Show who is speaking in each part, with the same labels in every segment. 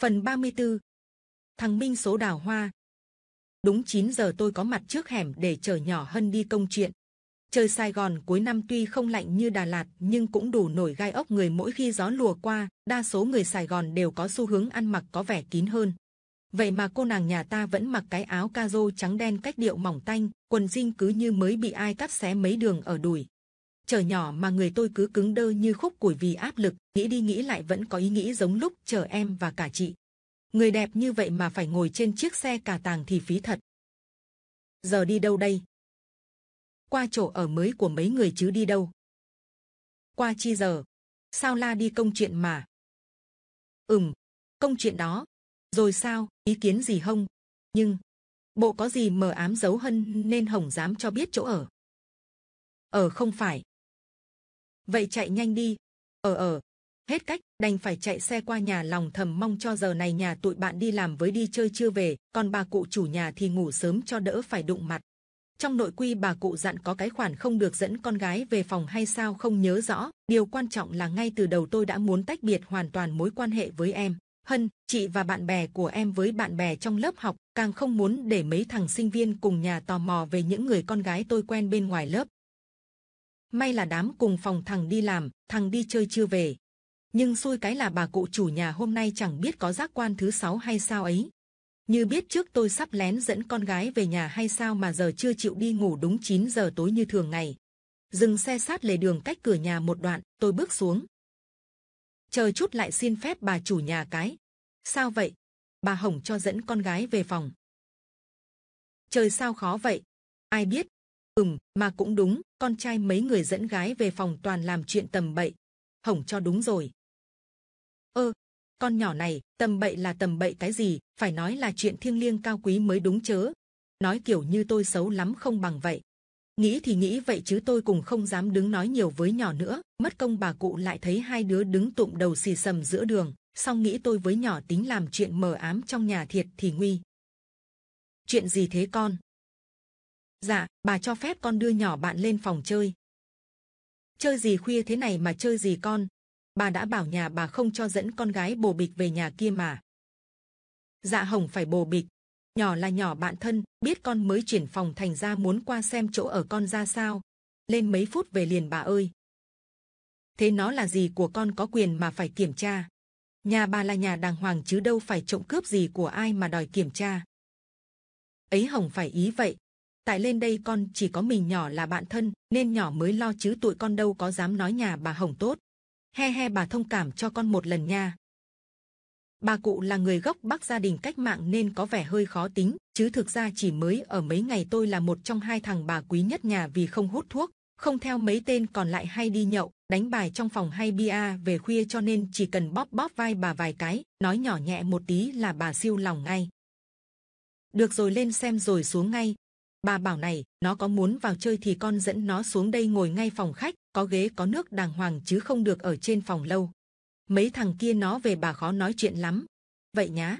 Speaker 1: Phần 34 Thằng Minh số đào hoa Đúng 9 giờ tôi có mặt trước hẻm để chở nhỏ Hân đi công chuyện. Trời Sài Gòn cuối năm tuy không lạnh như Đà Lạt nhưng cũng đủ nổi gai ốc người mỗi khi gió lùa qua. Đa số người Sài Gòn đều có xu hướng ăn mặc có vẻ kín hơn. Vậy mà cô nàng nhà ta vẫn mặc cái áo ca rô trắng đen cách điệu mỏng tanh, quần jean cứ như mới bị ai cắt xé mấy đường ở đùi. Chở nhỏ mà người tôi cứ cứng đơ như khúc củi vì áp lực, nghĩ đi nghĩ lại vẫn có ý nghĩ giống lúc chờ em và cả chị. Người đẹp như vậy mà phải ngồi trên chiếc xe cà tàng thì phí thật. Giờ đi đâu đây? Qua chỗ ở mới của mấy người chứ đi đâu? Qua chi giờ? Sao la đi công chuyện mà? Ừm, công chuyện đó. Rồi sao, ý kiến gì không? Nhưng, bộ có gì mờ ám giấu hân nên Hồng dám cho biết chỗ ở. Ở không phải, vậy chạy nhanh đi. Ở ờ, ở, ờ. hết cách, đành phải chạy xe qua nhà lòng thầm mong cho giờ này nhà tụi bạn đi làm với đi chơi chưa về, còn bà cụ chủ nhà thì ngủ sớm cho đỡ phải đụng mặt. Trong nội quy bà cụ dặn có cái khoản không được dẫn con gái về phòng hay sao không nhớ rõ, điều quan trọng là ngay từ đầu tôi đã muốn tách biệt hoàn toàn mối quan hệ với em. Hân, chị và bạn bè của em với bạn bè trong lớp học, càng không muốn để mấy thằng sinh viên cùng nhà tò mò về những người con gái tôi quen bên ngoài lớp. May là đám cùng phòng thằng đi làm, thằng đi chơi chưa về. Nhưng xui cái là bà cụ chủ nhà hôm nay chẳng biết có giác quan thứ sáu hay sao ấy. Như biết trước tôi sắp lén dẫn con gái về nhà hay sao mà giờ chưa chịu đi ngủ đúng 9 giờ tối như thường ngày. Dừng xe sát lề đường cách cửa nhà một đoạn, tôi bước xuống. Chờ chút lại xin phép bà chủ nhà cái. Sao vậy? Bà Hồng cho dẫn con gái về phòng. Trời sao khó vậy? Ai biết, Ừm, mà cũng đúng, con trai mấy người dẫn gái về phòng toàn làm chuyện tầm bậy. Hỏng cho đúng rồi. Ơ, con nhỏ này, tầm bậy là tầm bậy cái gì, phải nói là chuyện thiêng liêng cao quý mới đúng chớ. Nói kiểu như tôi xấu lắm không bằng vậy. Nghĩ thì nghĩ vậy chứ tôi cũng không dám đứng nói nhiều với nhỏ nữa. Mất công bà cụ lại thấy hai đứa đứng tụm đầu xì sầm giữa đường. Xong nghĩ tôi với nhỏ tính làm chuyện mờ ám trong nhà thiệt thì nguy. Chuyện gì thế con? dạ bà cho phép con đưa nhỏ bạn lên phòng chơi chơi gì khuya thế này mà chơi gì con bà đã bảo nhà bà không cho dẫn con gái bồ bịch về nhà kia mà dạ hồng phải bồ bịch nhỏ là nhỏ bạn thân biết con mới chuyển phòng thành ra muốn qua xem chỗ ở con ra sao lên mấy phút về liền bà ơi thế nó là gì của con có quyền mà phải kiểm tra nhà bà là nhà đàng hoàng chứ đâu phải trộm cướp gì của ai mà đòi kiểm tra ấy hồng phải ý vậy tại lên đây con chỉ có mình nhỏ là bạn thân nên nhỏ mới lo chứ tụi con đâu có dám nói nhà bà hồng tốt he he bà thông cảm cho con một lần nha bà cụ là người gốc bắc gia đình cách mạng nên có vẻ hơi khó tính chứ thực ra chỉ mới ở mấy ngày tôi là một trong hai thằng bà quý nhất nhà vì không hút thuốc không theo mấy tên còn lại hay đi nhậu đánh bài trong phòng hay bia về khuya cho nên chỉ cần bóp bóp vai bà vài cái nói nhỏ nhẹ một tí là bà siêu lòng ngay được rồi lên xem rồi xuống ngay Bà bảo này, nó có muốn vào chơi thì con dẫn nó xuống đây ngồi ngay phòng khách, có ghế có nước đàng hoàng chứ không được ở trên phòng lâu. Mấy thằng kia nó về bà khó nói chuyện lắm. Vậy nhá.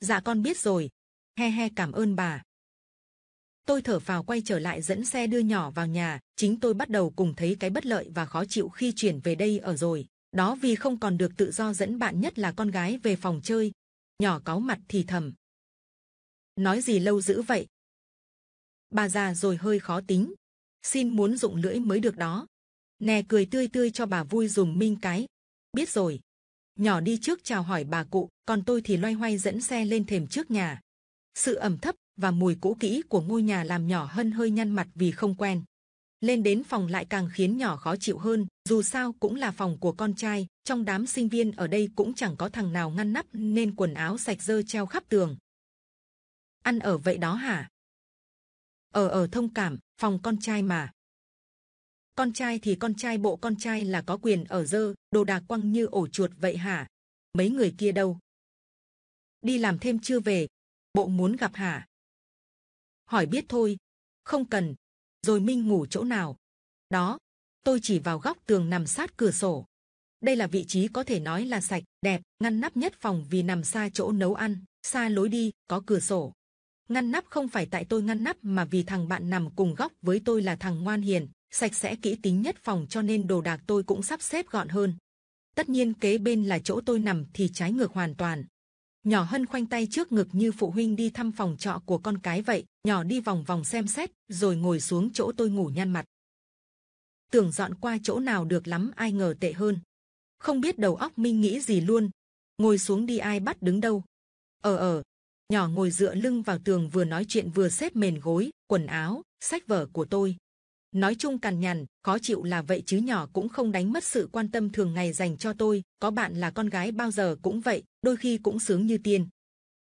Speaker 1: Dạ con biết rồi. He he cảm ơn bà. Tôi thở phào quay trở lại dẫn xe đưa nhỏ vào nhà. Chính tôi bắt đầu cùng thấy cái bất lợi và khó chịu khi chuyển về đây ở rồi. Đó vì không còn được tự do dẫn bạn nhất là con gái về phòng chơi. Nhỏ cáu mặt thì thầm. Nói gì lâu dữ vậy, bà già rồi hơi khó tính xin muốn dụng lưỡi mới được đó nè cười tươi tươi cho bà vui dùng minh cái biết rồi nhỏ đi trước chào hỏi bà cụ còn tôi thì loay hoay dẫn xe lên thềm trước nhà sự ẩm thấp và mùi cũ kỹ của ngôi nhà làm nhỏ hơn hơi nhăn mặt vì không quen lên đến phòng lại càng khiến nhỏ khó chịu hơn dù sao cũng là phòng của con trai trong đám sinh viên ở đây cũng chẳng có thằng nào ngăn nắp nên quần áo sạch dơ treo khắp tường ăn ở vậy đó hả ở ở thông cảm phòng con trai mà con trai thì con trai bộ con trai là có quyền ở dơ đồ đạc quăng như ổ chuột vậy hả mấy người kia đâu đi làm thêm chưa về bộ muốn gặp hả hỏi biết thôi không cần rồi minh ngủ chỗ nào đó tôi chỉ vào góc tường nằm sát cửa sổ đây là vị trí có thể nói là sạch đẹp ngăn nắp nhất phòng vì nằm xa chỗ nấu ăn xa lối đi có cửa sổ ngăn nắp không phải tại tôi ngăn nắp mà vì thằng bạn nằm cùng góc với tôi là thằng ngoan hiền sạch sẽ kỹ tính nhất phòng cho nên đồ đạc tôi cũng sắp xếp gọn hơn tất nhiên kế bên là chỗ tôi nằm thì trái ngược hoàn toàn nhỏ hân khoanh tay trước ngực như phụ huynh đi thăm phòng trọ của con cái vậy nhỏ đi vòng vòng xem xét rồi ngồi xuống chỗ tôi ngủ nhăn mặt tưởng dọn qua chỗ nào được lắm ai ngờ tệ hơn không biết đầu óc minh nghĩ gì luôn ngồi xuống đi ai bắt đứng đâu Ở ờ, ở. Ờ, nhỏ ngồi dựa lưng vào tường vừa nói chuyện vừa xếp mền gối quần áo sách vở của tôi nói chung cằn nhằn khó chịu là vậy chứ nhỏ cũng không đánh mất sự quan tâm thường ngày dành cho tôi có bạn là con gái bao giờ cũng vậy đôi khi cũng sướng như tiên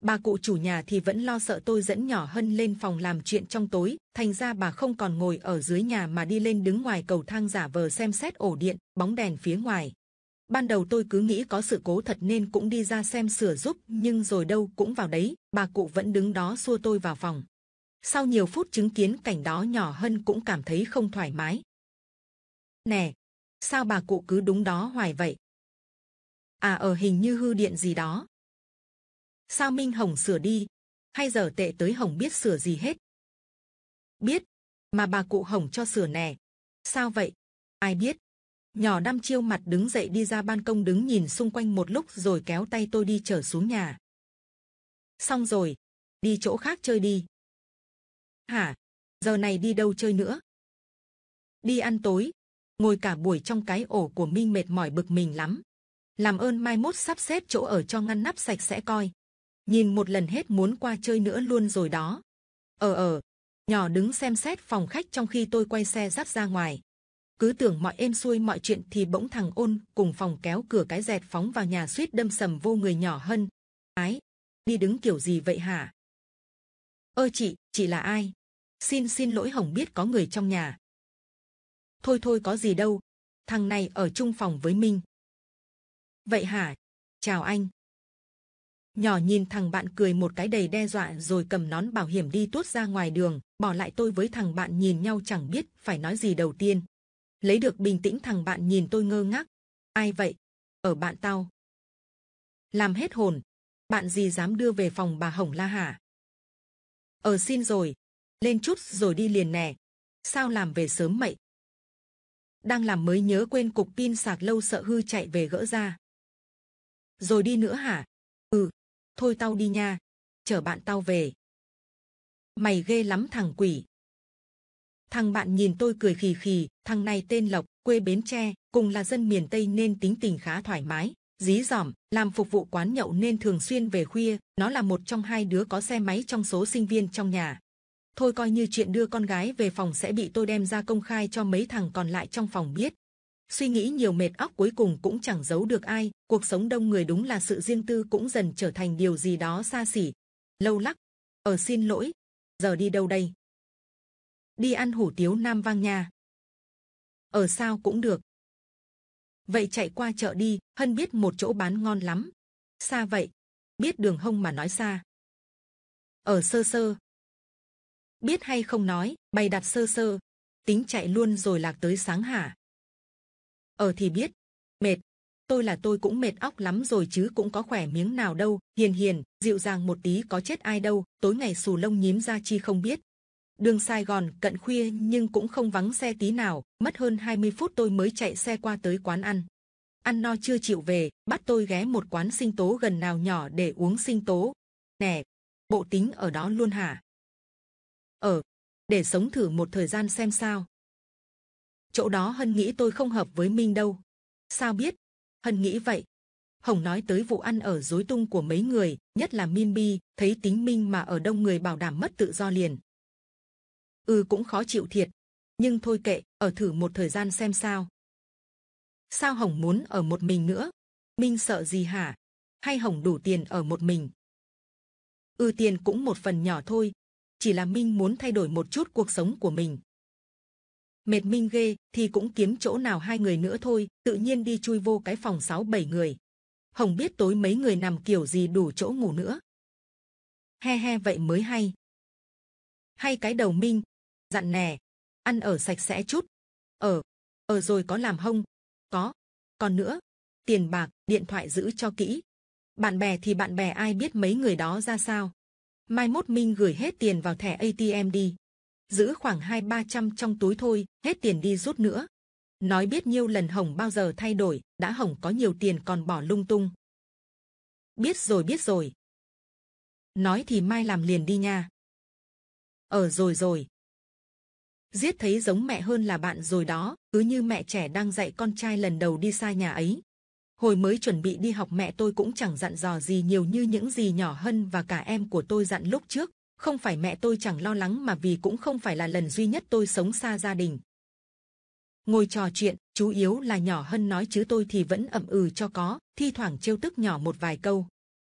Speaker 1: bà cụ chủ nhà thì vẫn lo sợ tôi dẫn nhỏ hân lên phòng làm chuyện trong tối thành ra bà không còn ngồi ở dưới nhà mà đi lên đứng ngoài cầu thang giả vờ xem xét ổ điện bóng đèn phía ngoài ban đầu tôi cứ nghĩ có sự cố thật nên cũng đi ra xem sửa giúp nhưng rồi đâu cũng vào đấy bà cụ vẫn đứng đó xua tôi vào phòng sau nhiều phút chứng kiến cảnh đó nhỏ hơn cũng cảm thấy không thoải mái nè sao bà cụ cứ đúng đó hoài vậy à ở ờ, hình như hư điện gì đó sao minh hồng sửa đi hay giờ tệ tới hồng biết sửa gì hết biết mà bà cụ hồng cho sửa nè sao vậy ai biết Nhỏ năm chiêu mặt đứng dậy đi ra ban công đứng nhìn xung quanh một lúc rồi kéo tay tôi đi trở xuống nhà. Xong rồi, đi chỗ khác chơi đi. Hả? Giờ này đi đâu chơi nữa? Đi ăn tối. Ngồi cả buổi trong cái ổ của Minh mệt mỏi bực mình lắm. Làm ơn mai mốt sắp xếp chỗ ở cho ngăn nắp sạch sẽ coi. Nhìn một lần hết muốn qua chơi nữa luôn rồi đó. ở ờ, ở ờ. nhỏ đứng xem xét phòng khách trong khi tôi quay xe dắt ra ngoài cứ tưởng mọi êm xuôi mọi chuyện thì bỗng thằng ôn cùng phòng kéo cửa cái dẹt phóng vào nhà suýt đâm sầm vô người nhỏ hơn. ái đi đứng kiểu gì vậy hả ơ chị chị là ai xin xin lỗi hồng biết có người trong nhà thôi thôi có gì đâu thằng này ở chung phòng với minh vậy hả chào anh nhỏ nhìn thằng bạn cười một cái đầy đe dọa rồi cầm nón bảo hiểm đi tuốt ra ngoài đường bỏ lại tôi với thằng bạn nhìn nhau chẳng biết phải nói gì đầu tiên lấy được bình tĩnh thằng bạn nhìn tôi ngơ ngác ai vậy ở bạn tao làm hết hồn bạn gì dám đưa về phòng bà hồng la hả ở ờ, xin rồi lên chút rồi đi liền nè sao làm về sớm mậy đang làm mới nhớ quên cục pin sạc lâu sợ hư chạy về gỡ ra rồi đi nữa hả ừ thôi tao đi nha chở bạn tao về mày ghê lắm thằng quỷ Thằng bạn nhìn tôi cười khì khì, thằng này tên Lộc, quê Bến Tre, cùng là dân miền Tây nên tính tình khá thoải mái, dí dỏm, làm phục vụ quán nhậu nên thường xuyên về khuya. Nó là một trong hai đứa có xe máy trong số sinh viên trong nhà. Thôi coi như chuyện đưa con gái về phòng sẽ bị tôi đem ra công khai cho mấy thằng còn lại trong phòng biết. Suy nghĩ nhiều mệt óc cuối cùng cũng chẳng giấu được ai. Cuộc sống đông người đúng là sự riêng tư cũng dần trở thành điều gì đó xa xỉ. Lâu lắc, ở ờ xin lỗi, giờ đi đâu đây? đi ăn hủ tiếu Nam Vang nha. ở sao cũng được. vậy chạy qua chợ đi, hân biết một chỗ bán ngon lắm. xa vậy, biết đường hông mà nói xa. ở sơ sơ, biết hay không nói, bày đặt sơ sơ, tính chạy luôn rồi lạc tới sáng hả? ở ờ thì biết, mệt. tôi là tôi cũng mệt óc lắm rồi chứ cũng có khỏe miếng nào đâu. hiền hiền, dịu dàng một tí có chết ai đâu. tối ngày sù lông nhím ra chi không biết, Đường Sài Gòn cận khuya nhưng cũng không vắng xe tí nào, mất hơn 20 phút tôi mới chạy xe qua tới quán ăn. Ăn no chưa chịu về, bắt tôi ghé một quán sinh tố gần nào nhỏ để uống sinh tố. Nè, bộ tính ở đó luôn hả? ở ờ, để sống thử một thời gian xem sao. Chỗ đó Hân nghĩ tôi không hợp với Minh đâu. Sao biết? Hân nghĩ vậy. Hồng nói tới vụ ăn ở dối tung của mấy người, nhất là minh Bi, thấy tính Minh mà ở đông người bảo đảm mất tự do liền, ừ cũng khó chịu thiệt nhưng thôi kệ ở thử một thời gian xem sao sao hồng muốn ở một mình nữa minh sợ gì hả hay hồng đủ tiền ở một mình ừ tiền cũng một phần nhỏ thôi chỉ là minh muốn thay đổi một chút cuộc sống của mình mệt minh ghê thì cũng kiếm chỗ nào hai người nữa thôi tự nhiên đi chui vô cái phòng sáu bảy người hồng biết tối mấy người nằm kiểu gì đủ chỗ ngủ nữa he he vậy mới hay hay cái đầu minh dặn nè, ăn ở sạch sẽ chút. Ở, ờ, ở ờ rồi có làm không? Có. Còn nữa, tiền bạc, điện thoại giữ cho kỹ. Bạn bè thì bạn bè ai biết mấy người đó ra sao. Mai mốt Minh gửi hết tiền vào thẻ ATM đi. Giữ khoảng hai ba trăm trong túi thôi, hết tiền đi rút nữa. Nói biết nhiêu lần Hồng bao giờ thay đổi, đã Hồng có nhiều tiền còn bỏ lung tung. Biết rồi biết rồi. Nói thì mai làm liền đi nha. Ở ờ rồi rồi giết thấy giống mẹ hơn là bạn rồi đó cứ như mẹ trẻ đang dạy con trai lần đầu đi xa nhà ấy hồi mới chuẩn bị đi học mẹ tôi cũng chẳng dặn dò gì nhiều như những gì nhỏ hơn và cả em của tôi dặn lúc trước không phải mẹ tôi chẳng lo lắng mà vì cũng không phải là lần duy nhất tôi sống xa gia đình ngồi trò chuyện chú yếu là nhỏ hơn nói chứ tôi thì vẫn ậm ừ cho có thi thoảng trêu tức nhỏ một vài câu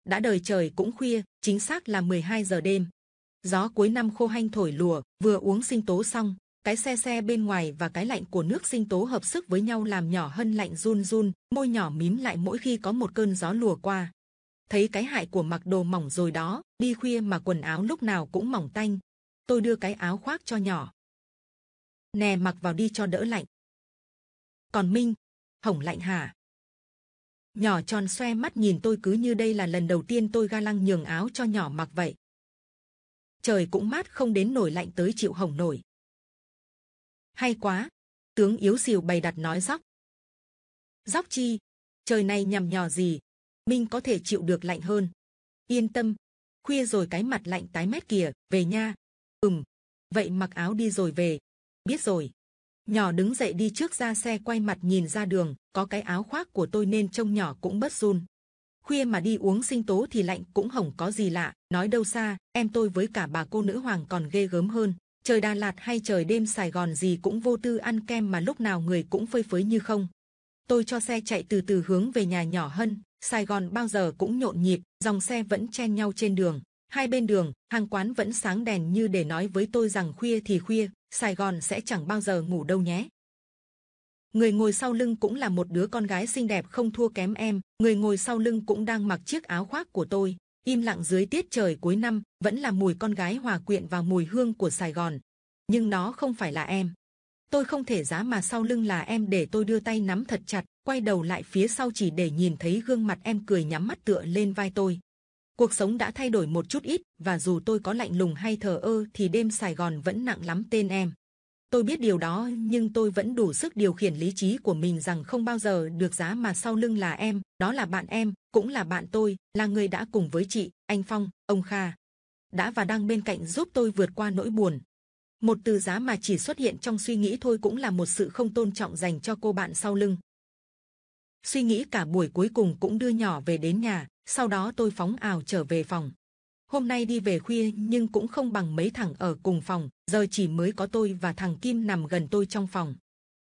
Speaker 1: đã đời trời cũng khuya chính xác là 12 giờ đêm gió cuối năm khô hanh thổi lùa vừa uống sinh tố xong cái xe xe bên ngoài và cái lạnh của nước sinh tố hợp sức với nhau làm nhỏ hơn lạnh run run, môi nhỏ mím lại mỗi khi có một cơn gió lùa qua. Thấy cái hại của mặc đồ mỏng rồi đó, đi khuya mà quần áo lúc nào cũng mỏng tanh. Tôi đưa cái áo khoác cho nhỏ. Nè mặc vào đi cho đỡ lạnh. Còn Minh, hỏng lạnh hả? Nhỏ tròn xoe mắt nhìn tôi cứ như đây là lần đầu tiên tôi ga lăng nhường áo cho nhỏ mặc vậy. Trời cũng mát không đến nổi lạnh tới chịu hỏng nổi hay quá tướng yếu xìu bày đặt nói dóc dóc chi trời này nhầm nhò gì minh có thể chịu được lạnh hơn yên tâm khuya rồi cái mặt lạnh tái mét kìa về nha ừm vậy mặc áo đi rồi về biết rồi nhỏ đứng dậy đi trước ra xe quay mặt nhìn ra đường có cái áo khoác của tôi nên trông nhỏ cũng bất run khuya mà đi uống sinh tố thì lạnh cũng hỏng có gì lạ nói đâu xa em tôi với cả bà cô nữ hoàng còn ghê gớm hơn trời Đà Lạt hay trời đêm Sài Gòn gì cũng vô tư ăn kem mà lúc nào người cũng phơi phới như không. Tôi cho xe chạy từ từ hướng về nhà nhỏ hơn, Sài Gòn bao giờ cũng nhộn nhịp, dòng xe vẫn chen nhau trên đường. Hai bên đường, hàng quán vẫn sáng đèn như để nói với tôi rằng khuya thì khuya, Sài Gòn sẽ chẳng bao giờ ngủ đâu nhé. Người ngồi sau lưng cũng là một đứa con gái xinh đẹp không thua kém em, người ngồi sau lưng cũng đang mặc chiếc áo khoác của tôi, im lặng dưới tiết trời cuối năm vẫn là mùi con gái hòa quyện vào mùi hương của Sài Gòn. Nhưng nó không phải là em. Tôi không thể giá mà sau lưng là em để tôi đưa tay nắm thật chặt, quay đầu lại phía sau chỉ để nhìn thấy gương mặt em cười nhắm mắt tựa lên vai tôi. Cuộc sống đã thay đổi một chút ít và dù tôi có lạnh lùng hay thờ ơ thì đêm Sài Gòn vẫn nặng lắm tên em. Tôi biết điều đó nhưng tôi vẫn đủ sức điều khiển lý trí của mình rằng không bao giờ được giá mà sau lưng là em, đó là bạn em, cũng là bạn tôi, là người đã cùng với chị, anh Phong, ông Kha. Đã và đang bên cạnh giúp tôi vượt qua nỗi buồn. Một từ giá mà chỉ xuất hiện trong suy nghĩ thôi cũng là một sự không tôn trọng dành cho cô bạn sau lưng. Suy nghĩ cả buổi cuối cùng cũng đưa nhỏ về đến nhà, sau đó tôi phóng ảo trở về phòng hôm nay đi về khuya nhưng cũng không bằng mấy thằng ở cùng phòng giờ chỉ mới có tôi và thằng kim nằm gần tôi trong phòng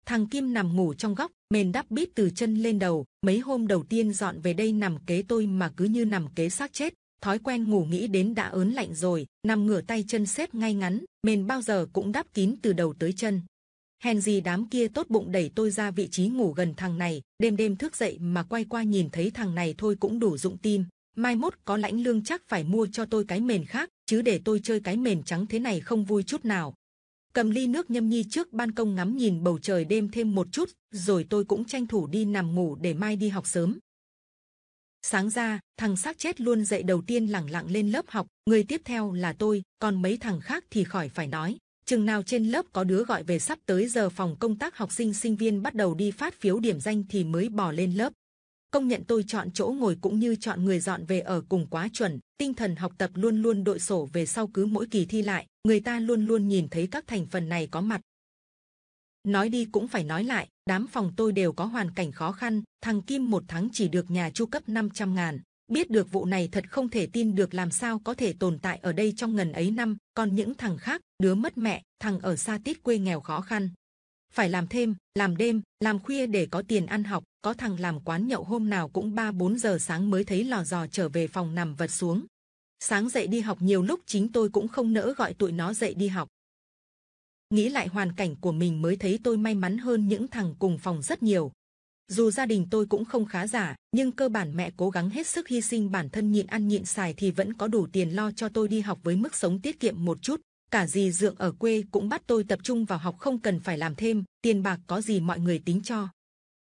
Speaker 1: thằng kim nằm ngủ trong góc mền đắp bít từ chân lên đầu mấy hôm đầu tiên dọn về đây nằm kế tôi mà cứ như nằm kế xác chết thói quen ngủ nghĩ đến đã ớn lạnh rồi nằm ngửa tay chân xếp ngay ngắn mền bao giờ cũng đắp kín từ đầu tới chân hèn gì đám kia tốt bụng đẩy tôi ra vị trí ngủ gần thằng này đêm đêm thức dậy mà quay qua nhìn thấy thằng này thôi cũng đủ dụng tim mai mốt có lãnh lương chắc phải mua cho tôi cái mền khác chứ để tôi chơi cái mền trắng thế này không vui chút nào cầm ly nước nhâm nhi trước ban công ngắm nhìn bầu trời đêm thêm một chút rồi tôi cũng tranh thủ đi nằm ngủ để mai đi học sớm sáng ra thằng xác chết luôn dậy đầu tiên lẳng lặng lên lớp học người tiếp theo là tôi còn mấy thằng khác thì khỏi phải nói chừng nào trên lớp có đứa gọi về sắp tới giờ phòng công tác học sinh sinh viên bắt đầu đi phát phiếu điểm danh thì mới bỏ lên lớp công nhận tôi chọn chỗ ngồi cũng như chọn người dọn về ở cùng quá chuẩn tinh thần học tập luôn luôn đội sổ về sau cứ mỗi kỳ thi lại người ta luôn luôn nhìn thấy các thành phần này có mặt nói đi cũng phải nói lại đám phòng tôi đều có hoàn cảnh khó khăn thằng kim một tháng chỉ được nhà chu cấp 500 ngàn biết được vụ này thật không thể tin được làm sao có thể tồn tại ở đây trong ngần ấy năm còn những thằng khác đứa mất mẹ thằng ở xa tít quê nghèo khó khăn phải làm thêm làm đêm làm khuya để có tiền ăn học có thằng làm quán nhậu hôm nào cũng 3-4 giờ sáng mới thấy lò dò trở về phòng nằm vật xuống. Sáng dậy đi học nhiều lúc chính tôi cũng không nỡ gọi tụi nó dậy đi học. Nghĩ lại hoàn cảnh của mình mới thấy tôi may mắn hơn những thằng cùng phòng rất nhiều. Dù gia đình tôi cũng không khá giả, nhưng cơ bản mẹ cố gắng hết sức hy sinh bản thân nhịn ăn nhịn xài thì vẫn có đủ tiền lo cho tôi đi học với mức sống tiết kiệm một chút. Cả gì dượng ở quê cũng bắt tôi tập trung vào học không cần phải làm thêm, tiền bạc có gì mọi người tính cho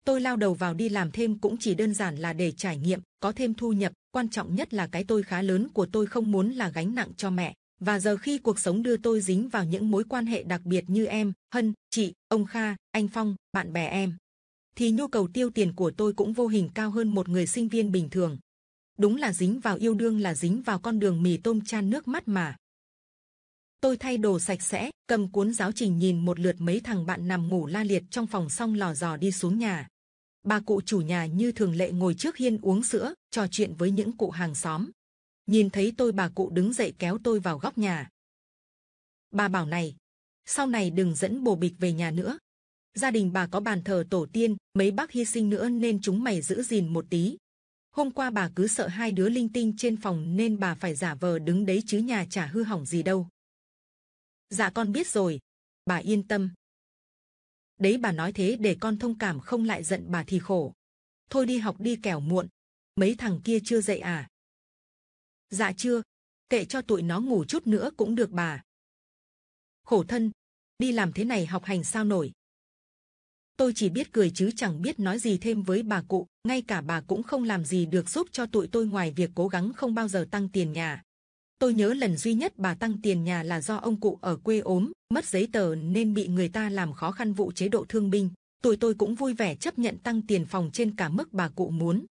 Speaker 1: tôi lao đầu vào đi làm thêm cũng chỉ đơn giản là để trải nghiệm, có thêm thu nhập. Quan trọng nhất là cái tôi khá lớn của tôi không muốn là gánh nặng cho mẹ. Và giờ khi cuộc sống đưa tôi dính vào những mối quan hệ đặc biệt như em, Hân, chị, ông Kha, anh Phong, bạn bè em, thì nhu cầu tiêu tiền của tôi cũng vô hình cao hơn một người sinh viên bình thường. Đúng là dính vào yêu đương là dính vào con đường mì tôm chan nước mắt mà. Tôi thay đồ sạch sẽ, cầm cuốn giáo trình nhìn một lượt mấy thằng bạn nằm ngủ la liệt trong phòng xong lò dò đi xuống nhà bà cụ chủ nhà như thường lệ ngồi trước hiên uống sữa trò chuyện với những cụ hàng xóm nhìn thấy tôi bà cụ đứng dậy kéo tôi vào góc nhà bà bảo này sau này đừng dẫn bồ bịch về nhà nữa gia đình bà có bàn thờ tổ tiên mấy bác hy sinh nữa nên chúng mày giữ gìn một tí hôm qua bà cứ sợ hai đứa linh tinh trên phòng nên bà phải giả vờ đứng đấy chứ nhà chả hư hỏng gì đâu dạ con biết rồi bà yên tâm đấy bà nói thế để con thông cảm không lại giận bà thì khổ thôi đi học đi kẻo muộn mấy thằng kia chưa dậy à dạ chưa kệ cho tụi nó ngủ chút nữa cũng được bà khổ thân đi làm thế này học hành sao nổi tôi chỉ biết cười chứ chẳng biết nói gì thêm với bà cụ ngay cả bà cũng không làm gì được giúp cho tụi tôi ngoài việc cố gắng không bao giờ tăng tiền nhà Tôi nhớ lần duy nhất bà tăng tiền nhà là do ông cụ ở quê ốm, mất giấy tờ nên bị người ta làm khó khăn vụ chế độ thương binh. Tụi tôi cũng vui vẻ chấp nhận tăng tiền phòng trên cả mức bà cụ muốn.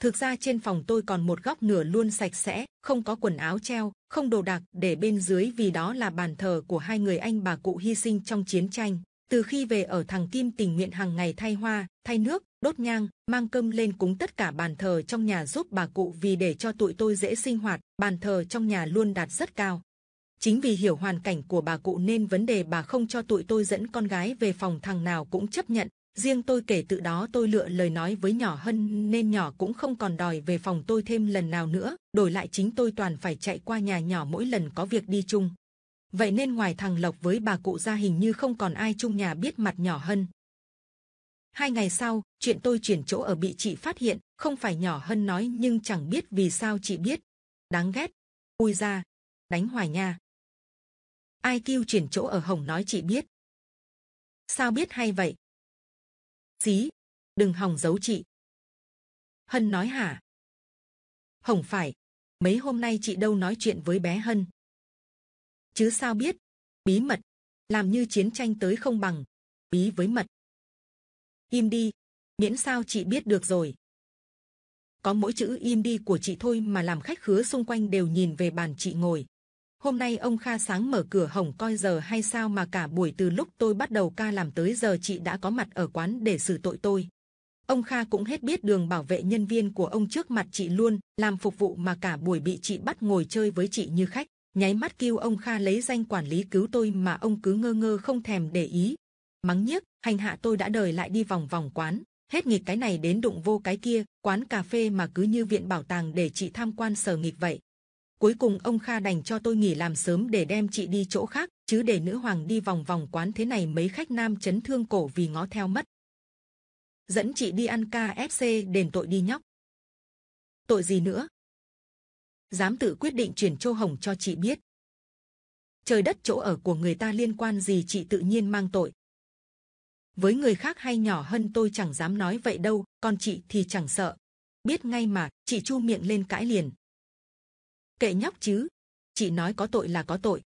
Speaker 1: Thực ra trên phòng tôi còn một góc nửa luôn sạch sẽ, không có quần áo treo, không đồ đạc để bên dưới vì đó là bàn thờ của hai người anh bà cụ hy sinh trong chiến tranh từ khi về ở thằng kim tình nguyện hàng ngày thay hoa thay nước đốt nhang mang cơm lên cúng tất cả bàn thờ trong nhà giúp bà cụ vì để cho tụi tôi dễ sinh hoạt bàn thờ trong nhà luôn đạt rất cao chính vì hiểu hoàn cảnh của bà cụ nên vấn đề bà không cho tụi tôi dẫn con gái về phòng thằng nào cũng chấp nhận riêng tôi kể từ đó tôi lựa lời nói với nhỏ hơn nên nhỏ cũng không còn đòi về phòng tôi thêm lần nào nữa đổi lại chính tôi toàn phải chạy qua nhà nhỏ mỗi lần có việc đi chung vậy nên ngoài thằng lộc với bà cụ ra hình như không còn ai chung nhà biết mặt nhỏ hơn. hai ngày sau chuyện tôi chuyển chỗ ở bị chị phát hiện không phải nhỏ hơn nói nhưng chẳng biết vì sao chị biết đáng ghét ui ra đánh hoài nha ai kêu chuyển chỗ ở hồng nói chị biết sao biết hay vậy xí đừng hòng giấu chị hân nói hả hồng phải mấy hôm nay chị đâu nói chuyện với bé hân chứ sao biết bí mật làm như chiến tranh tới không bằng bí với mật im đi miễn sao chị biết được rồi có mỗi chữ im đi của chị thôi mà làm khách khứa xung quanh đều nhìn về bàn chị ngồi hôm nay ông kha sáng mở cửa hỏng coi giờ hay sao mà cả buổi từ lúc tôi bắt đầu ca làm tới giờ chị đã có mặt ở quán để xử tội tôi ông kha cũng hết biết đường bảo vệ nhân viên của ông trước mặt chị luôn làm phục vụ mà cả buổi bị chị bắt ngồi chơi với chị như khách nháy mắt kêu ông Kha lấy danh quản lý cứu tôi mà ông cứ ngơ ngơ không thèm để ý. Mắng nhiếc, hành hạ tôi đã đời lại đi vòng vòng quán, hết nghịch cái này đến đụng vô cái kia, quán cà phê mà cứ như viện bảo tàng để chị tham quan sở nghịch vậy. Cuối cùng ông Kha đành cho tôi nghỉ làm sớm để đem chị đi chỗ khác, chứ để nữ hoàng đi vòng vòng quán thế này mấy khách nam chấn thương cổ vì ngó theo mất. Dẫn chị đi ăn KFC đền tội đi nhóc. Tội gì nữa, dám tự quyết định chuyển châu hồng cho chị biết trời đất chỗ ở của người ta liên quan gì chị tự nhiên mang tội với người khác hay nhỏ hơn tôi chẳng dám nói vậy đâu còn chị thì chẳng sợ biết ngay mà chị chu miệng lên cãi liền kệ nhóc chứ chị nói có tội là có tội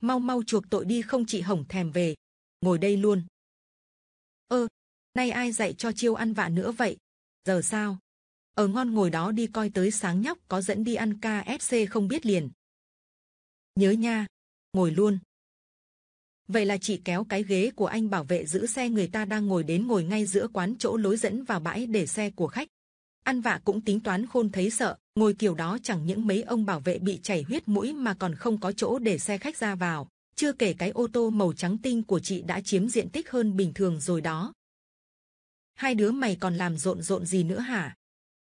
Speaker 1: mau mau chuộc tội đi không chị hồng thèm về ngồi đây luôn ơ nay ai dạy cho chiêu ăn vạ nữa vậy giờ sao ở ngon ngồi đó đi coi tới sáng nhóc có dẫn đi ăn KFC không biết liền. Nhớ nha, ngồi luôn. Vậy là chị kéo cái ghế của anh bảo vệ giữ xe người ta đang ngồi đến ngồi ngay giữa quán chỗ lối dẫn vào bãi để xe của khách. Ăn vạ cũng tính toán khôn thấy sợ, ngồi kiểu đó chẳng những mấy ông bảo vệ bị chảy huyết mũi mà còn không có chỗ để xe khách ra vào. Chưa kể cái ô tô màu trắng tinh của chị đã chiếm diện tích hơn bình thường rồi đó. Hai đứa mày còn làm rộn rộn gì nữa hả?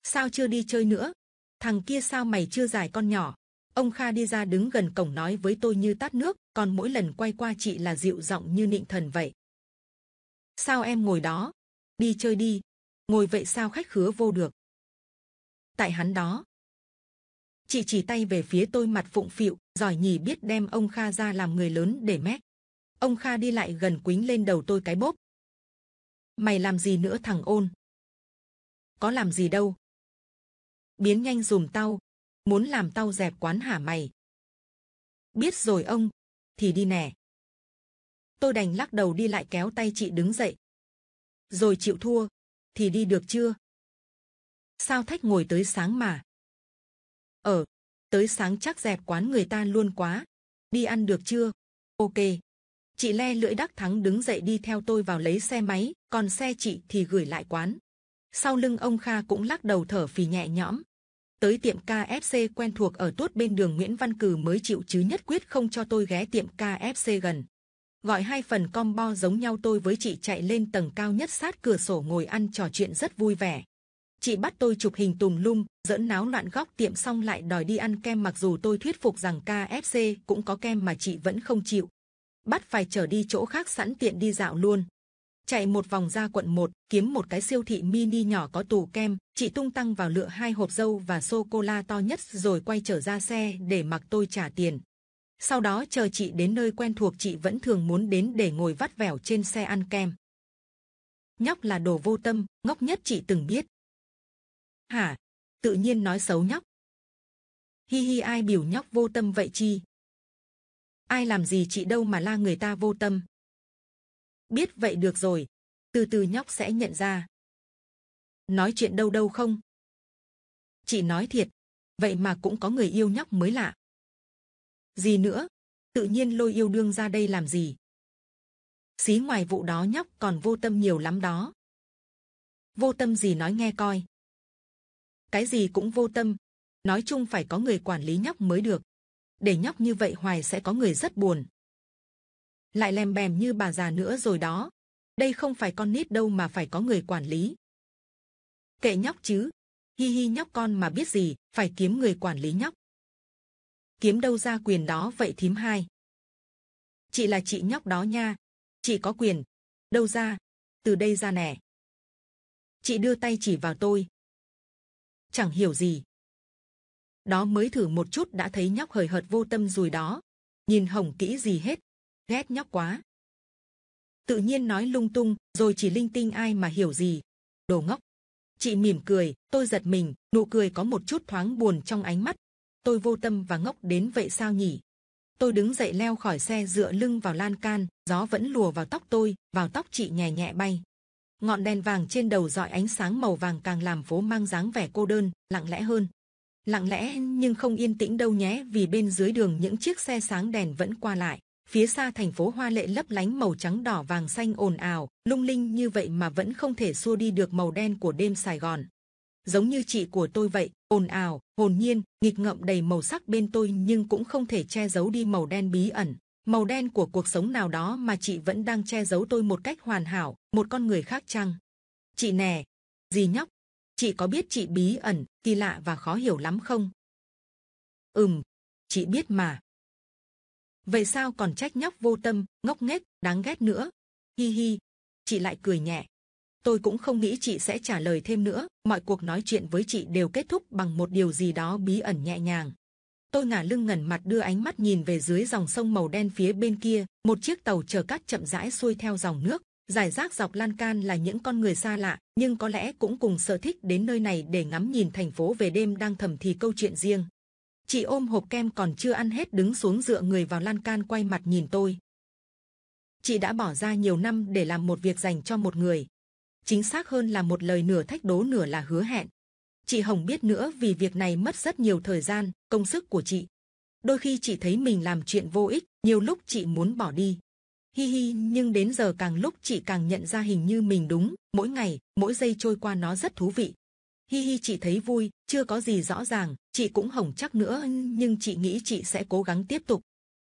Speaker 1: sao chưa đi chơi nữa? Thằng kia sao mày chưa giải con nhỏ? Ông Kha đi ra đứng gần cổng nói với tôi như tát nước, còn mỗi lần quay qua chị là dịu giọng như nịnh thần vậy. Sao em ngồi đó? Đi chơi đi. Ngồi vậy sao khách khứa vô được? Tại hắn đó. Chị chỉ tay về phía tôi mặt phụng phịu, giỏi nhì biết đem ông Kha ra làm người lớn để mét. Ông Kha đi lại gần quính lên đầu tôi cái bốp. Mày làm gì nữa thằng ôn? Có làm gì đâu, biến nhanh dùm tao muốn làm tao dẹp quán hả mày biết rồi ông thì đi nè tôi đành lắc đầu đi lại kéo tay chị đứng dậy rồi chịu thua thì đi được chưa sao thách ngồi tới sáng mà ở ờ, tới sáng chắc dẹp quán người ta luôn quá đi ăn được chưa ok chị le lưỡi đắc thắng đứng dậy đi theo tôi vào lấy xe máy còn xe chị thì gửi lại quán sau lưng ông Kha cũng lắc đầu thở phì nhẹ nhõm. Tới tiệm KFC quen thuộc ở tuốt bên đường Nguyễn Văn Cử mới chịu chứ nhất quyết không cho tôi ghé tiệm KFC gần. Gọi hai phần combo giống nhau tôi với chị chạy lên tầng cao nhất sát cửa sổ ngồi ăn trò chuyện rất vui vẻ. Chị bắt tôi chụp hình tùm lum, dẫn náo loạn góc tiệm xong lại đòi đi ăn kem mặc dù tôi thuyết phục rằng KFC cũng có kem mà chị vẫn không chịu. Bắt phải trở đi chỗ khác sẵn tiện đi dạo luôn chạy một vòng ra quận 1, kiếm một cái siêu thị mini nhỏ có tủ kem, chị tung tăng vào lựa hai hộp dâu và sô cô la to nhất rồi quay trở ra xe để mặc tôi trả tiền. Sau đó chờ chị đến nơi quen thuộc chị vẫn thường muốn đến để ngồi vắt vẻo trên xe ăn kem. Nhóc là đồ vô tâm, ngốc nhất chị từng biết. Hả? Tự nhiên nói xấu nhóc. Hi hi ai biểu nhóc vô tâm vậy chi? Ai làm gì chị đâu mà la người ta vô tâm biết vậy được rồi từ từ nhóc sẽ nhận ra nói chuyện đâu đâu không chị nói thiệt vậy mà cũng có người yêu nhóc mới lạ gì nữa tự nhiên lôi yêu đương ra đây làm gì xí ngoài vụ đó nhóc còn vô tâm nhiều lắm đó vô tâm gì nói nghe coi cái gì cũng vô tâm nói chung phải có người quản lý nhóc mới được để nhóc như vậy hoài sẽ có người rất buồn lại lèm bèm như bà già nữa rồi đó. Đây không phải con nít đâu mà phải có người quản lý. Kệ nhóc chứ, hi hi nhóc con mà biết gì, phải kiếm người quản lý nhóc. Kiếm đâu ra quyền đó vậy thím hai. Chị là chị nhóc đó nha, chị có quyền, đâu ra, từ đây ra nè. Chị đưa tay chỉ vào tôi. Chẳng hiểu gì. Đó mới thử một chút đã thấy nhóc hời hợt vô tâm rồi đó. Nhìn hồng kỹ gì hết, ghét nhóc quá tự nhiên nói lung tung rồi chỉ linh tinh ai mà hiểu gì đồ ngốc chị mỉm cười tôi giật mình nụ cười có một chút thoáng buồn trong ánh mắt tôi vô tâm và ngốc đến vậy sao nhỉ tôi đứng dậy leo khỏi xe dựa lưng vào lan can gió vẫn lùa vào tóc tôi vào tóc chị nhẹ nhẹ bay ngọn đèn vàng trên đầu dọi ánh sáng màu vàng càng làm phố mang dáng vẻ cô đơn lặng lẽ hơn lặng lẽ nhưng không yên tĩnh đâu nhé vì bên dưới đường những chiếc xe sáng đèn vẫn qua lại phía xa thành phố hoa lệ lấp lánh màu trắng đỏ vàng xanh ồn ào lung linh như vậy mà vẫn không thể xua đi được màu đen của đêm sài gòn giống như chị của tôi vậy ồn ào hồn nhiên nghịch ngợm đầy màu sắc bên tôi nhưng cũng không thể che giấu đi màu đen bí ẩn màu đen của cuộc sống nào đó mà chị vẫn đang che giấu tôi một cách hoàn hảo một con người khác chăng chị nè gì nhóc chị có biết chị bí ẩn kỳ lạ và khó hiểu lắm không ừm chị biết mà về sao còn trách nhóc vô tâm ngốc nghếch đáng ghét nữa hi hi chị lại cười nhẹ tôi cũng không nghĩ chị sẽ trả lời thêm nữa mọi cuộc nói chuyện với chị đều kết thúc bằng một điều gì đó bí ẩn nhẹ nhàng tôi ngả lưng ngẩn mặt đưa ánh mắt nhìn về dưới dòng sông màu đen phía bên kia một chiếc tàu chở cát chậm rãi xuôi theo dòng nước giải rác dọc lan can là những con người xa lạ nhưng có lẽ cũng cùng sở thích đến nơi này để ngắm nhìn thành phố về đêm đang thầm thì câu chuyện riêng Chị ôm hộp kem còn chưa ăn hết đứng xuống dựa người vào lan can quay mặt nhìn tôi. Chị đã bỏ ra nhiều năm để làm một việc dành cho một người. Chính xác hơn là một lời nửa thách đố nửa là hứa hẹn. Chị Hồng biết nữa vì việc này mất rất nhiều thời gian, công sức của chị. Đôi khi chị thấy mình làm chuyện vô ích, nhiều lúc chị muốn bỏ đi. Hi hi, nhưng đến giờ càng lúc chị càng nhận ra hình như mình đúng, mỗi ngày, mỗi giây trôi qua nó rất thú vị hi hi chị thấy vui chưa có gì rõ ràng chị cũng hỏng chắc nữa nhưng chị nghĩ chị sẽ cố gắng tiếp tục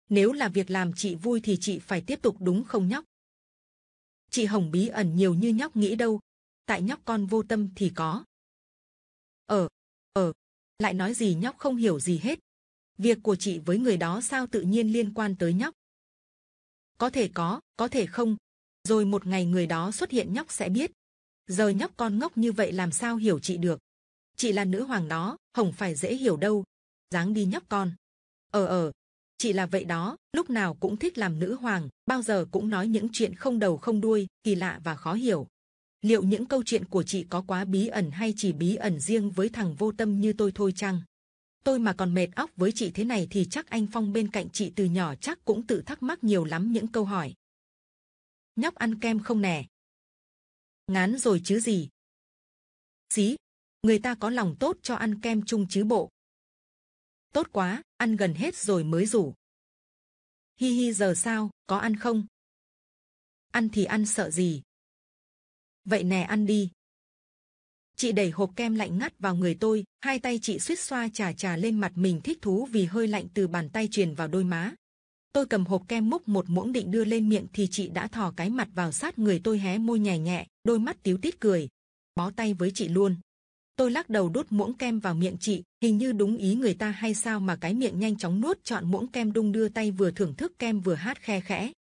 Speaker 1: nếu là việc làm chị vui thì chị phải tiếp tục đúng không nhóc chị hỏng bí ẩn nhiều như nhóc nghĩ đâu tại nhóc con vô tâm thì có Ở, ờ, ở, ờ, lại nói gì nhóc không hiểu gì hết việc của chị với người đó sao tự nhiên liên quan tới nhóc có thể có có thể không rồi một ngày người đó xuất hiện nhóc sẽ biết giờ nhóc con ngốc như vậy làm sao hiểu chị được chị là nữ hoàng đó hồng phải dễ hiểu đâu dáng đi nhóc con ờ ờ chị là vậy đó lúc nào cũng thích làm nữ hoàng bao giờ cũng nói những chuyện không đầu không đuôi kỳ lạ và khó hiểu liệu những câu chuyện của chị có quá bí ẩn hay chỉ bí ẩn riêng với thằng vô tâm như tôi thôi chăng tôi mà còn mệt óc với chị thế này thì chắc anh phong bên cạnh chị từ nhỏ chắc cũng tự thắc mắc nhiều lắm những câu hỏi nhóc ăn kem không nè ngán rồi chứ gì. Xí, người ta có lòng tốt cho ăn kem chung chứ bộ. Tốt quá, ăn gần hết rồi mới rủ. Hi hi giờ sao, có ăn không? Ăn thì ăn sợ gì? Vậy nè ăn đi. Chị đẩy hộp kem lạnh ngắt vào người tôi, hai tay chị suýt xoa trà trà lên mặt mình thích thú vì hơi lạnh từ bàn tay truyền vào đôi má tôi cầm hộp kem múc một muỗng định đưa lên miệng thì chị đã thò cái mặt vào sát người tôi hé môi nhè nhẹ đôi mắt tiếu tít cười bó tay với chị luôn tôi lắc đầu đút muỗng kem vào miệng chị hình như đúng ý người ta hay sao mà cái miệng nhanh chóng nuốt chọn muỗng kem đung đưa tay vừa thưởng thức kem vừa hát khe khẽ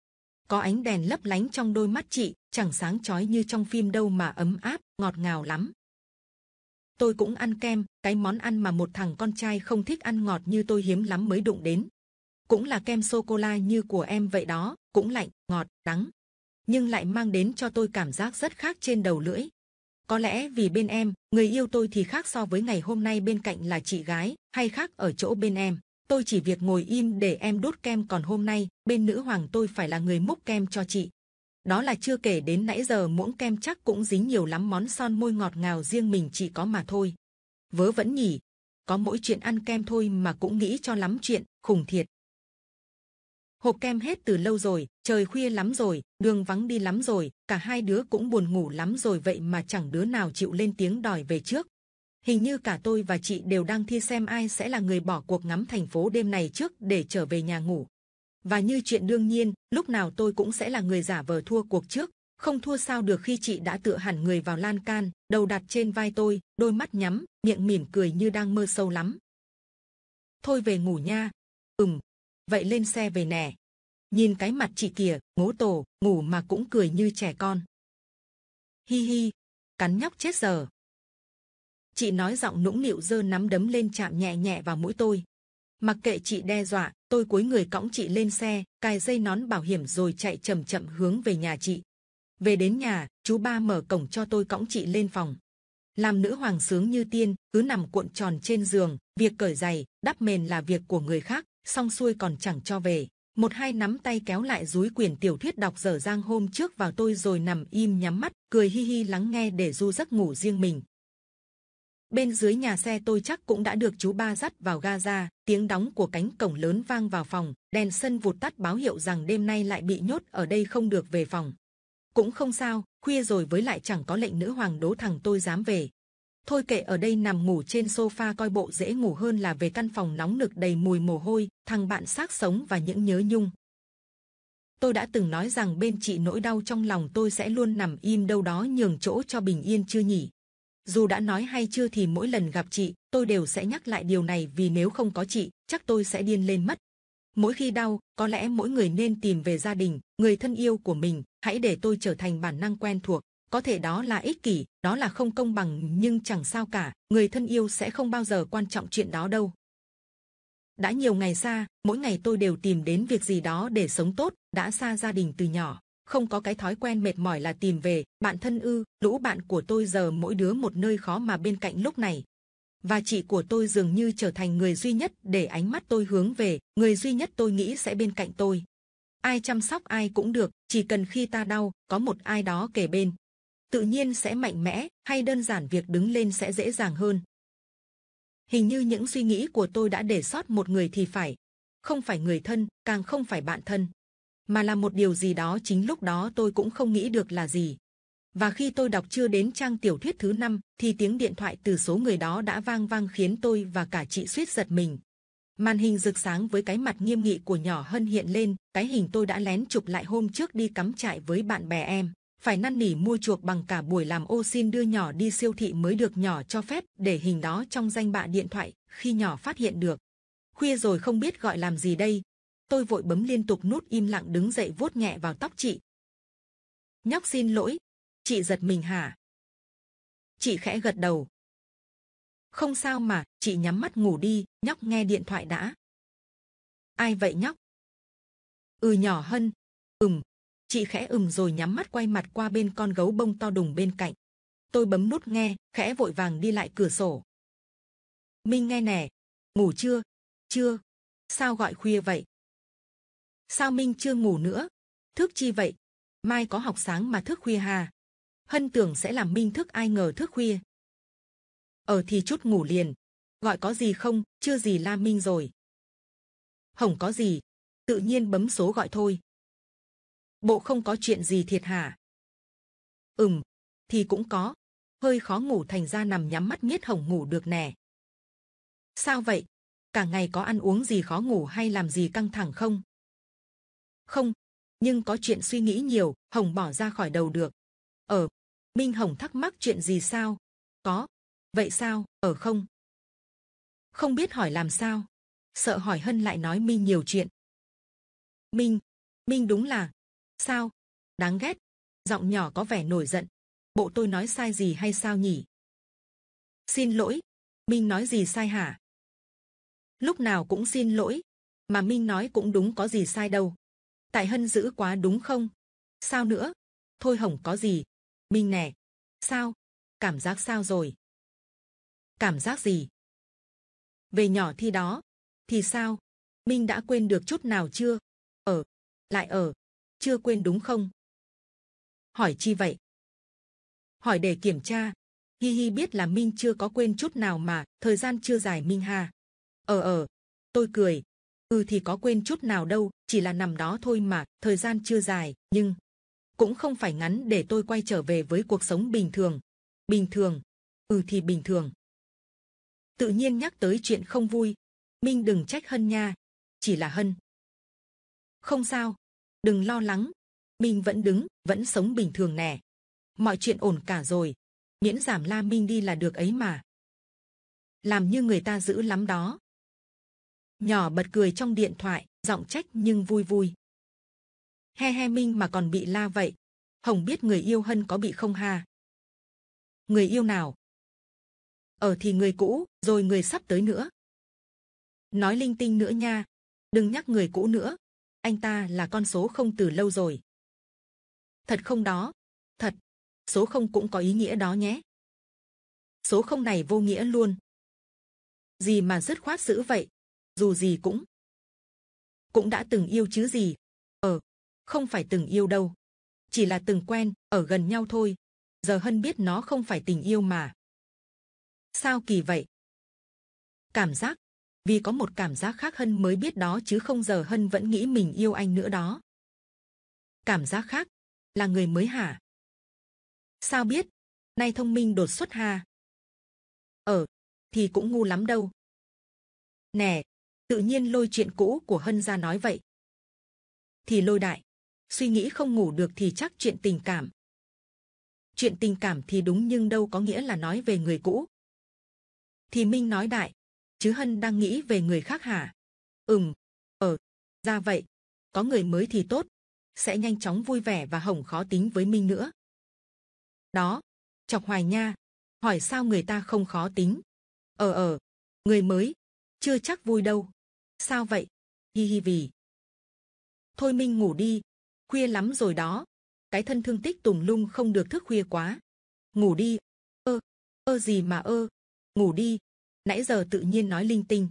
Speaker 1: có ánh đèn lấp lánh trong đôi mắt chị chẳng sáng chói như trong phim đâu mà ấm áp ngọt ngào lắm tôi cũng ăn kem cái món ăn mà một thằng con trai không thích ăn ngọt như tôi hiếm lắm mới đụng đến cũng là kem sô cô la như của em vậy đó, cũng lạnh, ngọt, đắng, nhưng lại mang đến cho tôi cảm giác rất khác trên đầu lưỡi. Có lẽ vì bên em, người yêu tôi thì khác so với ngày hôm nay bên cạnh là chị gái, hay khác ở chỗ bên em. Tôi chỉ việc ngồi im để em đốt kem còn hôm nay, bên nữ hoàng tôi phải là người múc kem cho chị. Đó là chưa kể đến nãy giờ muỗng kem chắc cũng dính nhiều lắm món son môi ngọt ngào riêng mình chị có mà thôi. Vớ vẫn nhỉ, có mỗi chuyện ăn kem thôi mà cũng nghĩ cho lắm chuyện, khủng thiệt hộp kem hết từ lâu rồi trời khuya lắm rồi đường vắng đi lắm rồi cả hai đứa cũng buồn ngủ lắm rồi vậy mà chẳng đứa nào chịu lên tiếng đòi về trước hình như cả tôi và chị đều đang thi xem ai sẽ là người bỏ cuộc ngắm thành phố đêm này trước để trở về nhà ngủ và như chuyện đương nhiên lúc nào tôi cũng sẽ là người giả vờ thua cuộc trước không thua sao được khi chị đã tựa hẳn người vào lan can đầu đặt trên vai tôi đôi mắt nhắm miệng mỉm cười như đang mơ sâu lắm thôi về ngủ nha ừm vậy lên xe về nè nhìn cái mặt chị kìa ngố tổ ngủ mà cũng cười như trẻ con hi hi cắn nhóc chết giờ chị nói giọng nũng nịu dơ nắm đấm lên chạm nhẹ nhẹ vào mũi tôi mặc kệ chị đe dọa tôi cúi người cõng chị lên xe cài dây nón bảo hiểm rồi chạy chậm chậm hướng về nhà chị về đến nhà chú ba mở cổng cho tôi cõng chị lên phòng làm nữ hoàng sướng như tiên cứ nằm cuộn tròn trên giường việc cởi giày đắp mền là việc của người khác xong xuôi còn chẳng cho về một hai nắm tay kéo lại dúi quyền tiểu thuyết đọc dở dang hôm trước vào tôi rồi nằm im nhắm mắt cười hi hi lắng nghe để du giấc ngủ riêng mình bên dưới nhà xe tôi chắc cũng đã được chú ba dắt vào gaza tiếng đóng của cánh cổng lớn vang vào phòng đèn sân vụt tắt báo hiệu rằng đêm nay lại bị nhốt ở đây không được về phòng cũng không sao khuya rồi với lại chẳng có lệnh nữ hoàng đố thằng tôi dám về thôi kệ ở đây nằm ngủ trên sofa coi bộ dễ ngủ hơn là về căn phòng nóng nực đầy mùi mồ hôi, thằng bạn xác sống và những nhớ nhung. Tôi đã từng nói rằng bên chị nỗi đau trong lòng tôi sẽ luôn nằm im đâu đó nhường chỗ cho bình yên chưa nhỉ. Dù đã nói hay chưa thì mỗi lần gặp chị, tôi đều sẽ nhắc lại điều này vì nếu không có chị, chắc tôi sẽ điên lên mất. Mỗi khi đau, có lẽ mỗi người nên tìm về gia đình, người thân yêu của mình, hãy để tôi trở thành bản năng quen thuộc có thể đó là ích kỷ, đó là không công bằng nhưng chẳng sao cả, người thân yêu sẽ không bao giờ quan trọng chuyện đó đâu. Đã nhiều ngày xa, mỗi ngày tôi đều tìm đến việc gì đó để sống tốt, đã xa gia đình từ nhỏ, không có cái thói quen mệt mỏi là tìm về, bạn thân ư, lũ bạn của tôi giờ mỗi đứa một nơi khó mà bên cạnh lúc này. Và chị của tôi dường như trở thành người duy nhất để ánh mắt tôi hướng về, người duy nhất tôi nghĩ sẽ bên cạnh tôi ai chăm sóc ai cũng được, chỉ cần khi ta đau, có một ai đó kề bên tự nhiên sẽ mạnh mẽ, hay đơn giản việc đứng lên sẽ dễ dàng hơn. Hình như những suy nghĩ của tôi đã để sót một người thì phải, không phải người thân, càng không phải bạn thân, mà là một điều gì đó chính lúc đó tôi cũng không nghĩ được là gì. Và khi tôi đọc chưa đến trang tiểu thuyết thứ năm thì tiếng điện thoại từ số người đó đã vang vang khiến tôi và cả chị suýt giật mình. Màn hình rực sáng với cái mặt nghiêm nghị của nhỏ Hân hiện lên, cái hình tôi đã lén chụp lại hôm trước đi cắm trại với bạn bè em phải năn nỉ mua chuộc bằng cả buổi làm ô xin đưa nhỏ đi siêu thị mới được nhỏ cho phép để hình đó trong danh bạ điện thoại khi nhỏ phát hiện được. Khuya rồi không biết gọi làm gì đây. Tôi vội bấm liên tục nút im lặng đứng dậy vuốt nhẹ vào tóc chị. Nhóc xin lỗi. Chị giật mình hả? Chị khẽ gật đầu. Không sao mà, chị nhắm mắt ngủ đi, nhóc nghe điện thoại đã. Ai vậy nhóc? Ừ nhỏ Hân. Ừm, chị khẽ ừm rồi nhắm mắt quay mặt qua bên con gấu bông to đùng bên cạnh tôi bấm nút nghe khẽ vội vàng đi lại cửa sổ minh nghe nè ngủ chưa chưa sao gọi khuya vậy sao minh chưa ngủ nữa thức chi vậy mai có học sáng mà thức khuya hà hân tưởng sẽ làm minh thức ai ngờ thức khuya ở ờ thì chút ngủ liền gọi có gì không chưa gì la minh rồi hổng có gì tự nhiên bấm số gọi thôi bộ không có chuyện gì thiệt hả ừm thì cũng có hơi khó ngủ thành ra nằm nhắm mắt miết hồng ngủ được nè sao vậy cả ngày có ăn uống gì khó ngủ hay làm gì căng thẳng không không nhưng có chuyện suy nghĩ nhiều hồng bỏ ra khỏi đầu được ở ờ, minh hồng thắc mắc chuyện gì sao có vậy sao ở không không biết hỏi làm sao sợ hỏi hân lại nói minh nhiều chuyện minh minh đúng là Sao? Đáng ghét. Giọng nhỏ có vẻ nổi giận. Bộ tôi nói sai gì hay sao nhỉ? Xin lỗi. Minh nói gì sai hả? Lúc nào cũng xin lỗi. Mà Minh nói cũng đúng có gì sai đâu. Tại Hân giữ quá đúng không? Sao nữa? Thôi hỏng có gì. Minh nè. Sao? Cảm giác sao rồi? Cảm giác gì? Về nhỏ thi đó. Thì sao? Minh đã quên được chút nào chưa? Ở. Lại ở chưa quên đúng không? Hỏi chi vậy? Hỏi để kiểm tra. Hi Hi biết là Minh chưa có quên chút nào mà, thời gian chưa dài Minh Hà. Ờ ờ, tôi cười. Ừ thì có quên chút nào đâu, chỉ là nằm đó thôi mà, thời gian chưa dài, nhưng... Cũng không phải ngắn để tôi quay trở về với cuộc sống bình thường. Bình thường. Ừ thì bình thường. Tự nhiên nhắc tới chuyện không vui. Minh đừng trách Hân nha. Chỉ là Hân. Không sao, Đừng lo lắng, Minh vẫn đứng, vẫn sống bình thường nè. Mọi chuyện ổn cả rồi, miễn giảm La Minh đi là được ấy mà. Làm như người ta giữ lắm đó. Nhỏ bật cười trong điện thoại, giọng trách nhưng vui vui. He he Minh mà còn bị la vậy, Hồng biết người yêu Hân có bị không ha? Người yêu nào? Ở thì người cũ, rồi người sắp tới nữa. Nói linh tinh nữa nha, đừng nhắc người cũ nữa, anh ta là con số không từ lâu rồi. Thật không đó, thật, số không cũng có ý nghĩa đó nhé. Số không này vô nghĩa luôn. Gì mà dứt khoát dữ vậy, dù gì cũng. Cũng đã từng yêu chứ gì, ở ờ, không phải từng yêu đâu. Chỉ là từng quen, ở gần nhau thôi. Giờ Hân biết nó không phải tình yêu mà. Sao kỳ vậy? Cảm giác vì có một cảm giác khác hân mới biết đó chứ không giờ hân vẫn nghĩ mình yêu anh nữa đó cảm giác khác là người mới hả sao biết nay thông minh đột xuất hà ở ờ, thì cũng ngu lắm đâu nè tự nhiên lôi chuyện cũ của hân ra nói vậy thì lôi đại suy nghĩ không ngủ được thì chắc chuyện tình cảm chuyện tình cảm thì đúng nhưng đâu có nghĩa là nói về người cũ thì minh nói đại chứ hân đang nghĩ về người khác hả ừm ở ờ, ra vậy có người mới thì tốt sẽ nhanh chóng vui vẻ và hỏng khó tính với minh nữa đó chọc hoài nha hỏi sao người ta không khó tính ở ờ, ở ờ, người mới chưa chắc vui đâu sao vậy hi hi vì thôi minh ngủ đi khuya lắm rồi đó cái thân thương tích tùng lung không được thức khuya quá ngủ đi ơ ơ gì mà ơ ngủ đi nãy giờ tự nhiên nói linh tinh.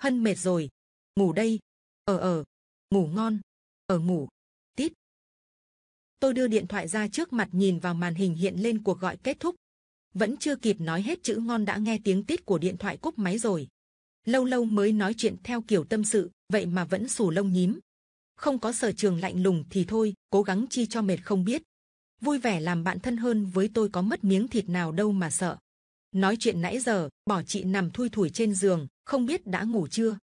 Speaker 1: Hân mệt rồi, ngủ đây, ở ờ, ở, ờ. ngủ ngon, ở ờ, ngủ, tít. Tôi đưa điện thoại ra trước mặt nhìn vào màn hình hiện lên cuộc gọi kết thúc. Vẫn chưa kịp nói hết chữ ngon đã nghe tiếng tít của điện thoại cúp máy rồi. Lâu lâu mới nói chuyện theo kiểu tâm sự, vậy mà vẫn sù lông nhím. Không có sở trường lạnh lùng thì thôi, cố gắng chi cho mệt không biết. Vui vẻ làm bạn thân hơn với tôi có mất miếng thịt nào đâu mà sợ nói chuyện nãy giờ bỏ chị nằm thui thủi trên giường không biết đã ngủ chưa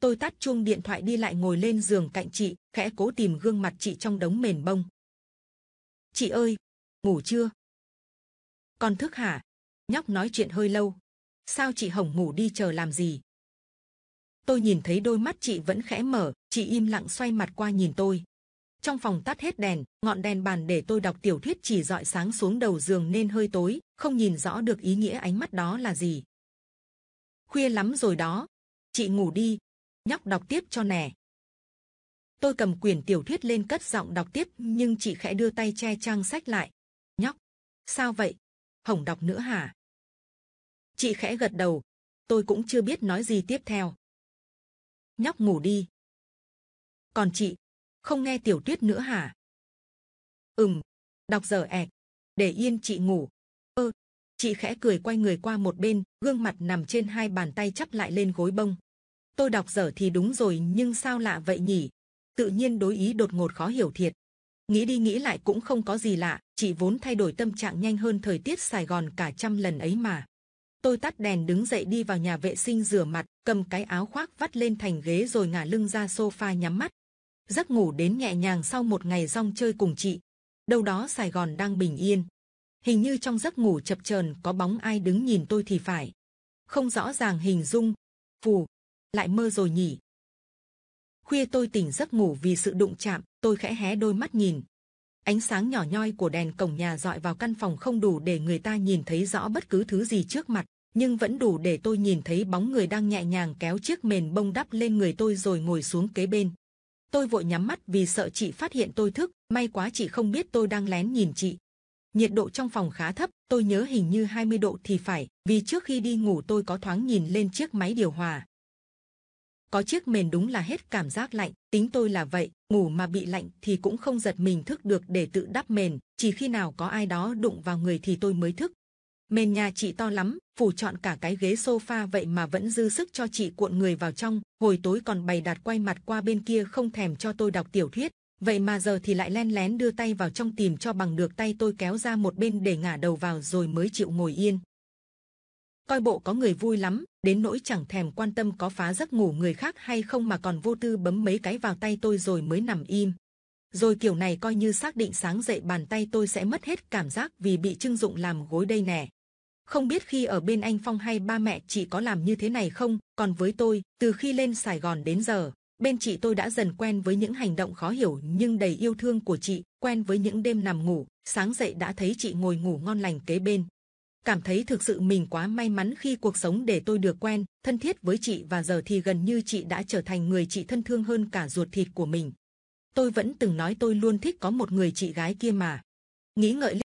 Speaker 1: tôi tắt chuông điện thoại đi lại ngồi lên giường cạnh chị khẽ cố tìm gương mặt chị trong đống mền bông chị ơi ngủ chưa còn thức hả nhóc nói chuyện hơi lâu sao chị hỏng ngủ đi chờ làm gì tôi nhìn thấy đôi mắt chị vẫn khẽ mở chị im lặng xoay mặt qua nhìn tôi trong phòng tắt hết đèn, ngọn đèn bàn để tôi đọc tiểu thuyết chỉ dọi sáng xuống đầu giường nên hơi tối, không nhìn rõ được ý nghĩa ánh mắt đó là gì. Khuya lắm rồi đó. Chị ngủ đi. Nhóc đọc tiếp cho nè. Tôi cầm quyển tiểu thuyết lên cất giọng đọc tiếp nhưng chị khẽ đưa tay che trang sách lại. Nhóc, sao vậy? Hổng đọc nữa hả? Chị khẽ gật đầu. Tôi cũng chưa biết nói gì tiếp theo. Nhóc ngủ đi. Còn chị, không nghe tiểu tuyết nữa hả ừm đọc dở ẹc để yên chị ngủ ơ chị khẽ cười quay người qua một bên gương mặt nằm trên hai bàn tay chắp lại lên gối bông tôi đọc dở thì đúng rồi nhưng sao lạ vậy nhỉ tự nhiên đối ý đột ngột khó hiểu thiệt nghĩ đi nghĩ lại cũng không có gì lạ chị vốn thay đổi tâm trạng nhanh hơn thời tiết Sài Gòn cả trăm lần ấy mà tôi tắt đèn đứng dậy đi vào nhà vệ sinh rửa mặt cầm cái áo khoác vắt lên thành ghế rồi ngả lưng ra sofa nhắm mắt giấc ngủ đến nhẹ nhàng sau một ngày rong chơi cùng chị. Đâu đó Sài Gòn đang bình yên. Hình như trong giấc ngủ chập chờn có bóng ai đứng nhìn tôi thì phải. Không rõ ràng hình dung. Phù, lại mơ rồi nhỉ. Khuya tôi tỉnh giấc ngủ vì sự đụng chạm, tôi khẽ hé đôi mắt nhìn. Ánh sáng nhỏ nhoi của đèn cổng nhà dọi vào căn phòng không đủ để người ta nhìn thấy rõ bất cứ thứ gì trước mặt, nhưng vẫn đủ để tôi nhìn thấy bóng người đang nhẹ nhàng kéo chiếc mền bông đắp lên người tôi rồi ngồi xuống kế bên tôi vội nhắm mắt vì sợ chị phát hiện tôi thức may quá chị không biết tôi đang lén nhìn chị nhiệt độ trong phòng khá thấp tôi nhớ hình như 20 độ thì phải vì trước khi đi ngủ tôi có thoáng nhìn lên chiếc máy điều hòa có chiếc mền đúng là hết cảm giác lạnh tính tôi là vậy ngủ mà bị lạnh thì cũng không giật mình thức được để tự đắp mền chỉ khi nào có ai đó đụng vào người thì tôi mới thức Mền nhà chị to lắm, phủ chọn cả cái ghế sofa vậy mà vẫn dư sức cho chị cuộn người vào trong. Hồi tối còn bày đặt quay mặt qua bên kia không thèm cho tôi đọc tiểu thuyết. Vậy mà giờ thì lại len lén đưa tay vào trong tìm cho bằng được tay tôi kéo ra một bên để ngả đầu vào rồi mới chịu ngồi yên. Coi bộ có người vui lắm, đến nỗi chẳng thèm quan tâm có phá giấc ngủ người khác hay không mà còn vô tư bấm mấy cái vào tay tôi rồi mới nằm im. Rồi kiểu này coi như xác định sáng dậy bàn tay tôi sẽ mất hết cảm giác vì bị trưng dụng làm gối đây nè. Không biết khi ở bên anh Phong hay ba mẹ chị có làm như thế này không, còn với tôi, từ khi lên Sài Gòn đến giờ, bên chị tôi đã dần quen với những hành động khó hiểu nhưng đầy yêu thương của chị, quen với những đêm nằm ngủ, sáng dậy đã thấy chị ngồi ngủ ngon lành kế bên. Cảm thấy thực sự mình quá may mắn khi cuộc sống để tôi được quen, thân thiết với chị và giờ thì gần như chị đã trở thành người chị thân thương hơn cả ruột thịt của mình. Tôi vẫn từng nói tôi luôn thích có một người chị gái kia mà. Nghĩ ngợi